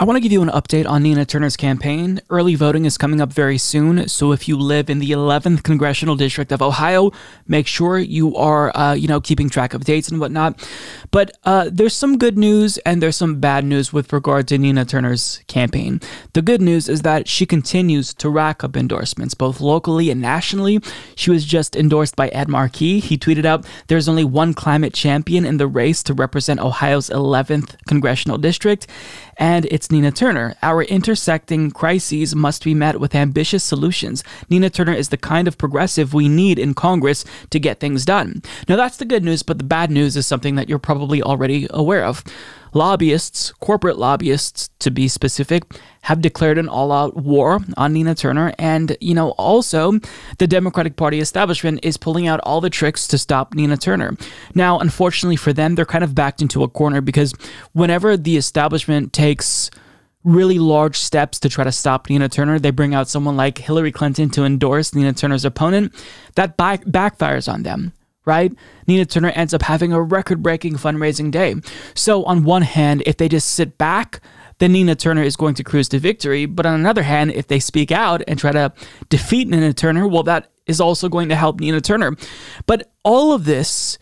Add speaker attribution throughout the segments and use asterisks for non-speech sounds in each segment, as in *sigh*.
Speaker 1: I want to give you an update on Nina Turner's campaign. Early voting is coming up very soon, so if you live in the 11th congressional district of Ohio, make sure you are, uh, you know, keeping track of dates and whatnot. But uh, there's some good news and there's some bad news with regard to Nina Turner's campaign. The good news is that she continues to rack up endorsements, both locally and nationally. She was just endorsed by Ed Markey. He tweeted out, "There's only one climate champion in the race to represent Ohio's 11th congressional district." And it's Nina Turner. Our intersecting crises must be met with ambitious solutions. Nina Turner is the kind of progressive we need in Congress to get things done. Now, that's the good news, but the bad news is something that you're probably already aware of. Lobbyists, corporate lobbyists to be specific, have declared an all out war on Nina Turner. And, you know, also the Democratic Party establishment is pulling out all the tricks to stop Nina Turner. Now, unfortunately for them, they're kind of backed into a corner because whenever the establishment takes really large steps to try to stop Nina Turner. They bring out someone like Hillary Clinton to endorse Nina Turner's opponent. That back- backfires on them right? Nina Turner ends up having a record breaking fundraising day. So, on one hand, if they just sit back, then Nina Turner is going to cruise to victory. But on another hand, if they speak out and try to defeat Nina Turner, well, that is also going to help Nina Turner. But all of this,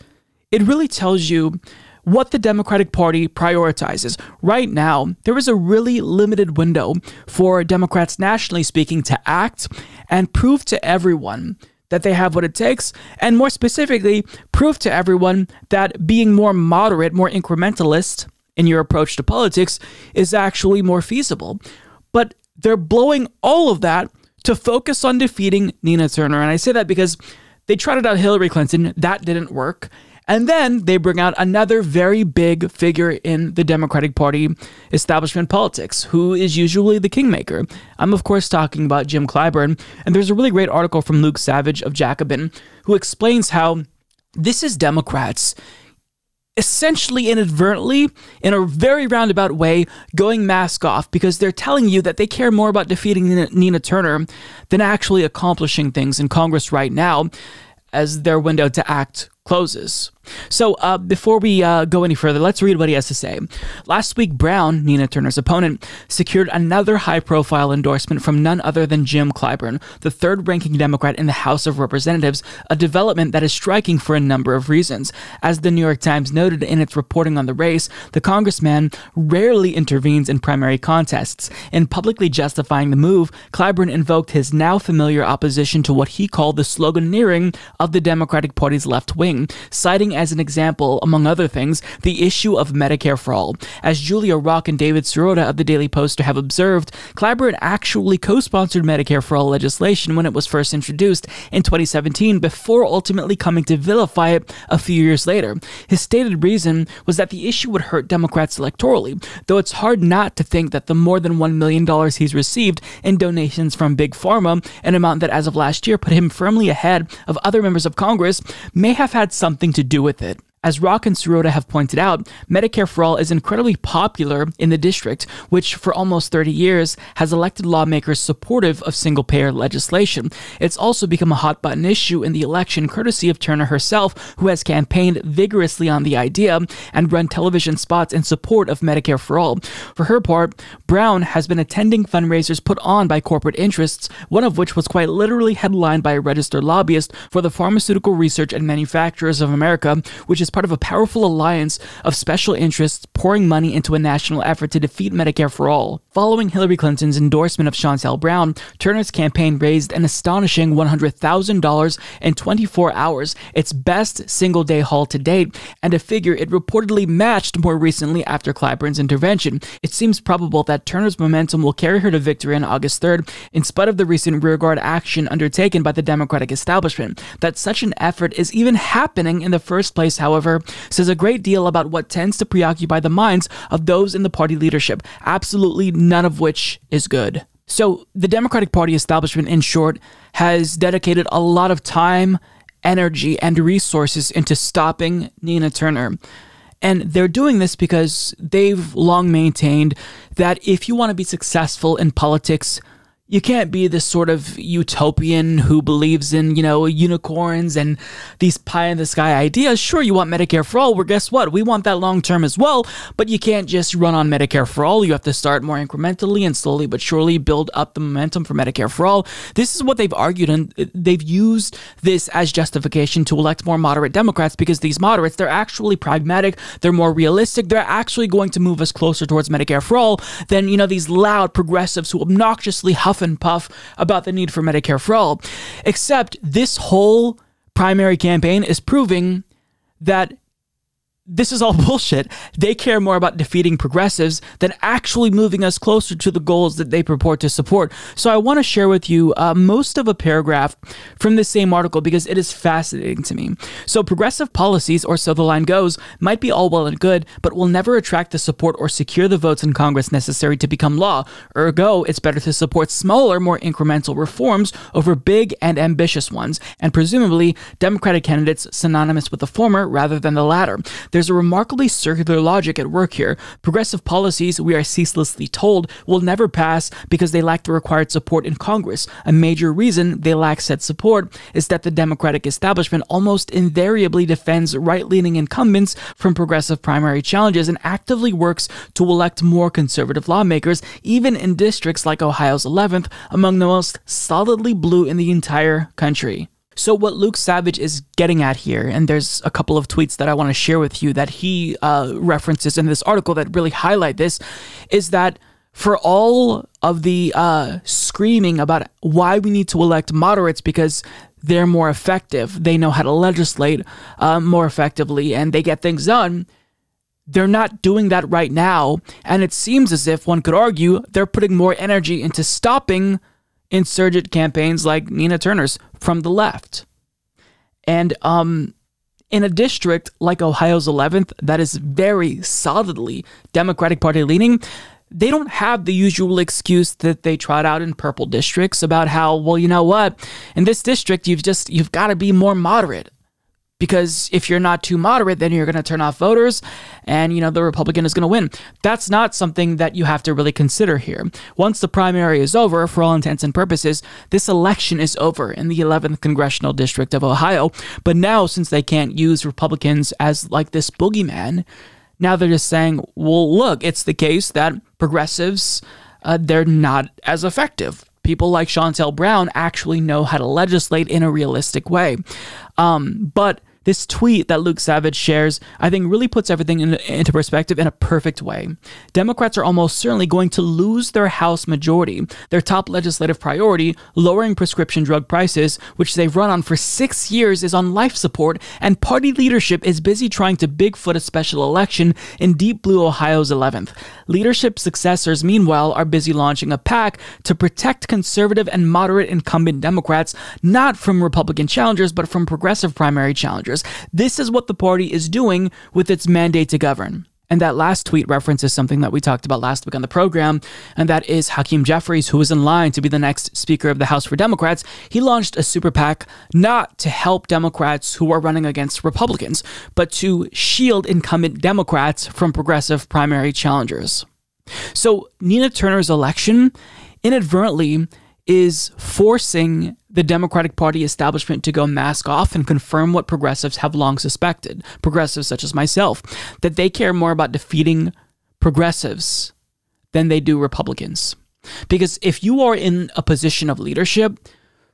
Speaker 1: it really tells you what the Democratic Party prioritizes. Right now, there is a really limited window for Democrats, nationally speaking, to act and prove to everyone that they have what it takes, and more specifically, prove to everyone that being more moderate, more incrementalist in your approach to politics is actually more feasible. But they're blowing all of that to focus on defeating Nina Turner. And I say that because they trotted out Hillary Clinton, that didn't work. And then they bring out another very big figure in the Democratic Party establishment politics, who is usually the kingmaker. I'm, of course, talking about Jim Clyburn. And there's a really great article from Luke Savage of Jacobin who explains how this is Democrats essentially inadvertently, in a very roundabout way, going mask off because they're telling you that they care more about defeating Nina, Nina, Turner than actually accomplishing things in Congress right now as their window to act closes. So uh, before we uh, go any further, let's read what he has to say. Last week, Brown, Nina Turner's opponent, secured another high profile endorsement from none other than Jim Clyburn, the third ranking Democrat in the House of Representatives, a development that is striking for a number of reasons. As the New York Times noted in its reporting on the race, the congressman rarely intervenes in primary contests. In publicly justifying the move, Clyburn invoked his now familiar opposition to what he called the sloganeering of the Democratic Party's left wing, citing as an example, among other things, the issue of Medicare for All. As Julia Rock and David Sirota of the Daily Poster have observed, Clyburn actually co sponsored Medicare for All legislation when it was first introduced in 2017 before ultimately coming to vilify it a few years later. His stated reason was that the issue would hurt Democrats electorally, though it's hard not to think that the more than $1 million he's received in donations from Big Pharma, an amount that as of last year put him firmly ahead of other members of Congress, may have had something to do with it. As Rock and Sirota have pointed out, Medicare for All is incredibly popular in the district, which for almost 30 years has elected lawmakers supportive of single payer legislation. It's also become a hot button issue in the election, courtesy of Turner herself, who has campaigned vigorously on the idea and run television spots in support of Medicare for All. For her part, Brown has been attending fundraisers put on by corporate interests, one of which was quite literally headlined by a registered lobbyist for the Pharmaceutical Research and Manufacturers of America, which is is part of a powerful alliance of special interests pouring money into a national effort to defeat Medicare for All. Following Hillary Clinton's endorsement of Chantel Brown, Turner's campaign raised an astonishing $100,000 in 24 hours, its best single day haul to date, and a figure it reportedly matched more recently after Clyburn's intervention. It seems probable that Turner's momentum will carry her to victory on August 3rd, in spite of the recent rearguard action undertaken by the Democratic establishment. That such an effort is even happening in the first place, however, however, says a great deal about what tends to preoccupy the minds of those in the party leadership, absolutely none of which is good. So, the Democratic Party establishment, in short, has dedicated a lot of time, energy, and resources into stopping Nina Turner. And they're doing this because they've long maintained that if you want to be successful in politics, you can't be this sort of utopian who believes in, you know, unicorns and these pie in the sky ideas. Sure, you want Medicare for all. Well, guess what? We want that long term as well, but you can't just run on Medicare for all. You have to start more incrementally and slowly but surely build up the momentum for Medicare for all. This is what they've argued, and they've used this as justification to elect more moderate Democrats because these moderates, they're actually pragmatic, they're more realistic, they're actually going to move us closer towards Medicare for all than, you know, these loud progressives who obnoxiously huff huff and puff about the need for Medicare for all. Except this whole primary campaign is proving that this is all *laughs* bullshit. They care more about defeating progressives than actually moving us closer to the goals that they purport to support. So I want to share with you uh, most of a paragraph from this same article because it is fascinating to me. So progressive policies, or so the line goes, might be all well and good, but will never attract the support or secure the votes in Congress necessary to become law. Ergo, it's better to support smaller, more incremental reforms over big and ambitious ones, and presumably Democratic candidates synonymous with the former rather than the latter. There's a remarkably circular logic at work here. Progressive policies, we are ceaselessly told, will never pass because they lack the required support in Congress. A major reason they lack said support is that the Democratic establishment almost invariably defends right leaning incumbents from progressive primary challenges and actively works to elect more conservative lawmakers, even in districts like Ohio's 11th, among the most solidly blue in the entire country. So, what Luke Savage is getting at here, and there's a couple of tweets that I want to share with you that he uh, references in this article that really highlight this, is that for all of the uh, screaming about why we need to elect moderates because they're more effective, they know how to legislate uh, more effectively, and they get things done. They're not doing that right now, and it seems as if one could argue they're putting more energy into stopping insurgent campaigns like Nina Turner's from the left. And um, in a district like Ohio's 11th that is very solidly Democratic Party leaning, they don't have the usual excuse that they trot out in purple districts about how, well, you know what, in this district you've just you've got to be more moderate because if you're not too moderate, then you're going to turn off voters and, you know, the Republican is going to win. That's not something that you have to really consider here. Once the primary is over, for all intents and purposes, this election is over in the 11th congressional district of Ohio. But now, since they can't use Republicans as like this boogeyman, now they're just saying, well, look, it's the case that progressives, uh, they're not as effective people like Chantel Brown actually know how to legislate in a realistic way. Um, but this tweet that Luke Savage shares, I think, really puts everything in, into perspective in a perfect way. Democrats are almost certainly going to lose their House majority, their top legislative priority, lowering prescription drug prices, which they've run on for six years, is on life support, and party leadership is busy trying to bigfoot a special election in Deep Blue Ohio's 11th. Leadership successors, meanwhile, are busy launching a pack to protect conservative and moderate incumbent Democrats, not from Republican challengers, but from progressive primary challengers. This is what the party is doing with its mandate to govern. And that last tweet references something that we talked about last week on the program, and that is Hakeem Jeffries, who is in line to be the next Speaker of the House for Democrats. He launched a super PAC not to help Democrats who are running against Republicans, but to shield incumbent Democrats from progressive primary challengers. So Nina Turner's election inadvertently is forcing the Democratic Party establishment to go mask off and confirm what progressives have long suspected, progressives such as myself, that they care more about defeating progressives than they do Republicans. Because if you are in a position of leadership,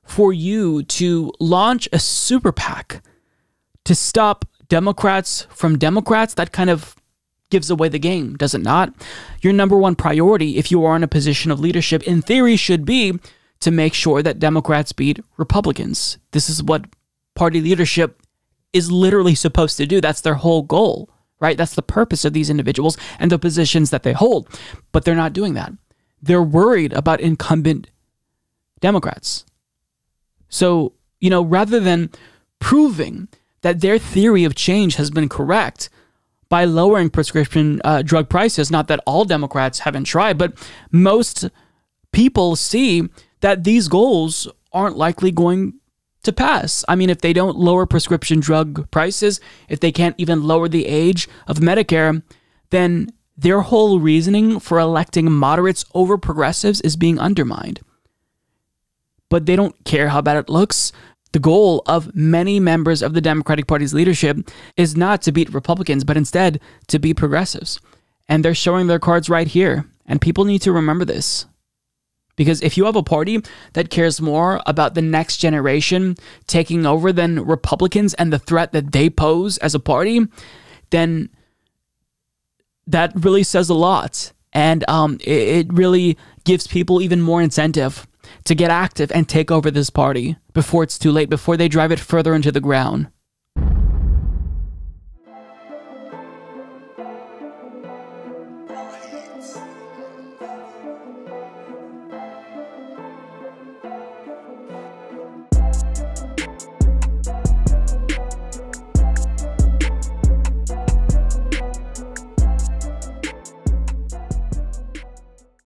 Speaker 1: for you to launch a super PAC to stop Democrats from Democrats, that kind of gives away the game, does it not? Your number one priority, if you are in a position of leadership, in theory, should be to make sure that Democrats beat Republicans. This is what party leadership is literally supposed to do. That's their whole goal, right? That's the purpose of these individuals and the positions that they hold. But they're not doing that. They're worried about incumbent Democrats. So, you know, rather than proving that their theory of change has been correct by lowering prescription uh, drug prices, not that all Democrats haven't tried, but most people see that these goals aren't likely going to pass. I mean, if they don't lower prescription drug prices, if they can't even lower the age of Medicare, then their whole reasoning for electing moderates over progressives is being undermined. But they don't care how bad it looks. The goal of many members of the Democratic Party's leadership is not to beat Republicans, but instead to beat progressives. And they're showing their cards right here. And people need to remember this. Because if you have a party that cares more about the next generation taking over than Republicans and the threat that they pose as a party, then that really says a lot. And um, it, it really gives people even more incentive to get active and take over this party before it's too late, before they drive it further into the ground.